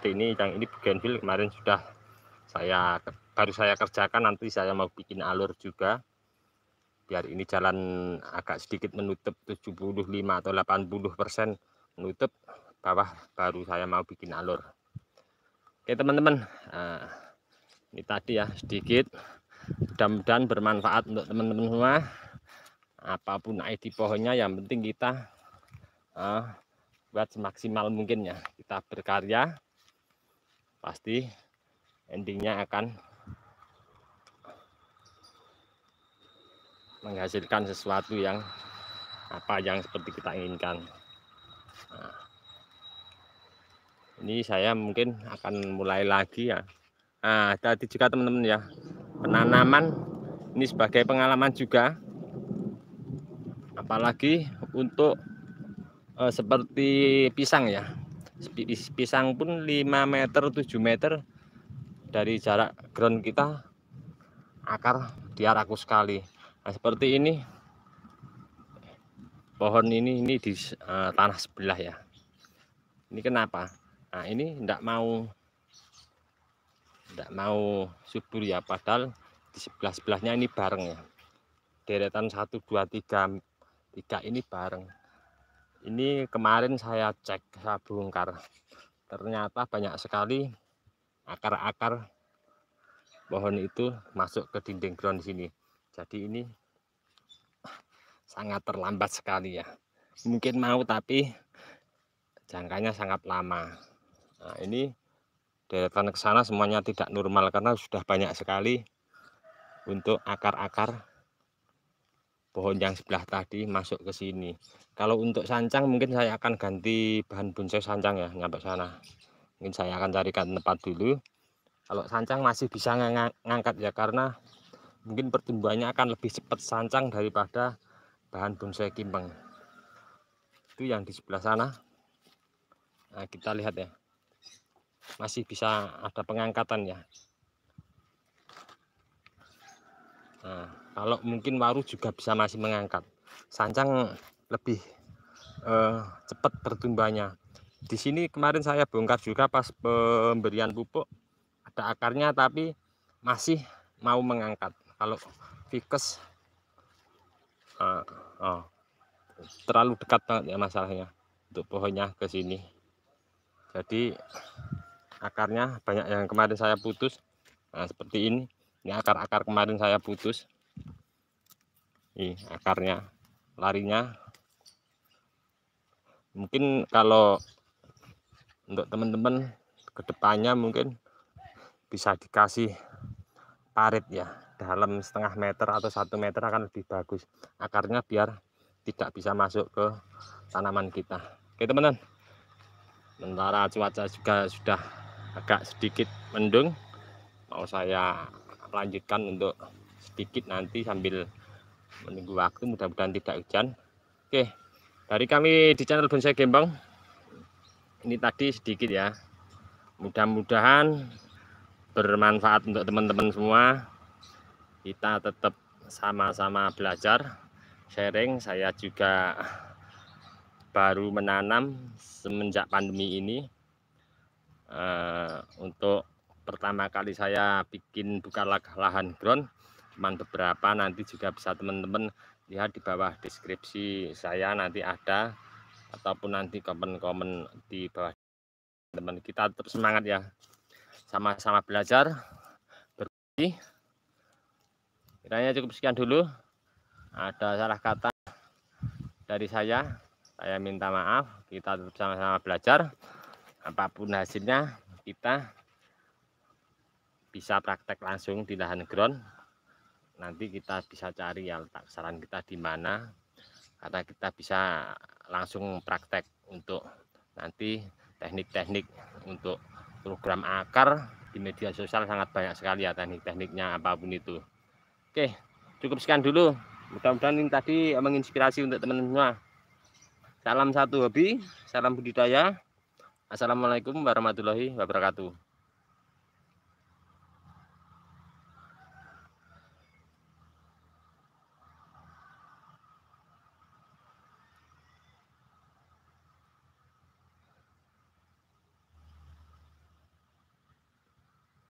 seperti ini yang ini bougainville kemarin sudah saya baru saya kerjakan nanti saya mau bikin alur juga biar ini jalan agak sedikit menutup 75 atau 80 persen menutup bawah baru saya mau bikin alur oke teman-teman eh, ini tadi ya sedikit mudah-mudahan bermanfaat untuk teman-teman semua apapun ID pohonnya yang penting kita uh, buat semaksimal mungkin ya kita berkarya pasti endingnya akan menghasilkan sesuatu yang apa yang seperti kita inginkan nah, ini saya mungkin akan mulai lagi ya nah, tadi juga teman-teman ya penanaman ini sebagai pengalaman juga apalagi untuk eh, seperti pisang ya pisang pun 5 meter 7 meter dari jarak ground kita akar dia raku sekali nah seperti ini pohon ini ini di uh, tanah sebelah ya ini kenapa nah ini tidak mau tidak mau subur ya padahal di sebelah sebelahnya ini bareng ya deretan 1 2 3 3 ini bareng ini kemarin saya cek saya bongkar ternyata banyak sekali akar-akar pohon itu masuk ke dinding ground sini jadi ini sangat terlambat sekali ya mungkin mau tapi jangkanya sangat lama nah ini deretan ke sana semuanya tidak normal karena sudah banyak sekali untuk akar-akar pohon yang sebelah tadi masuk ke sini kalau untuk sancang mungkin saya akan ganti bahan bonsai sancang ya nyampe sana mungkin saya akan carikan tempat dulu kalau sancang masih bisa ngang ngangkat ya karena mungkin pertumbuhannya akan lebih cepat sancang daripada bahan bonsai kimbang. itu yang di sebelah sana nah, kita lihat ya masih bisa ada pengangkatan ya Nah, kalau mungkin waru juga bisa masih mengangkat. Sancang lebih eh, cepat pertumbuhannya. Di sini kemarin saya bongkar juga pas pemberian pupuk ada akarnya tapi masih mau mengangkat. Kalau fikus eh, oh, terlalu dekat banget ya masalahnya untuk pohonnya ke sini. Jadi akarnya banyak yang kemarin saya putus. Nah, seperti ini ini ya, akar-akar kemarin saya putus ini akarnya larinya mungkin kalau untuk teman-teman kedepannya mungkin bisa dikasih parit ya dalam setengah meter atau satu meter akan lebih bagus akarnya biar tidak bisa masuk ke tanaman kita oke teman-teman sementara cuaca juga sudah agak sedikit mendung mau saya lanjutkan untuk sedikit nanti sambil menunggu waktu mudah-mudahan tidak hujan oke dari kami di channel bonsai gembong ini tadi sedikit ya mudah-mudahan bermanfaat untuk teman-teman semua kita tetap sama-sama belajar sharing saya juga baru menanam semenjak pandemi ini uh, untuk pertama kali saya bikin buka lahan ground cuman beberapa nanti juga bisa teman-teman lihat di bawah deskripsi saya nanti ada ataupun nanti komen-komen di bawah teman kita terus semangat ya sama-sama belajar berbagi kiranya cukup sekian dulu ada salah kata dari saya saya minta maaf kita tetap sama-sama belajar apapun hasilnya kita bisa praktek langsung di lahan ground nanti kita bisa cari yang letak saran kita di mana karena kita bisa langsung praktek untuk nanti teknik-teknik untuk program akar di media sosial sangat banyak sekali ya teknik-tekniknya apapun itu oke cukup sekian dulu mudah-mudahan ini tadi menginspirasi untuk teman-teman semua salam satu hobi salam budidaya Assalamualaikum warahmatullahi wabarakatuh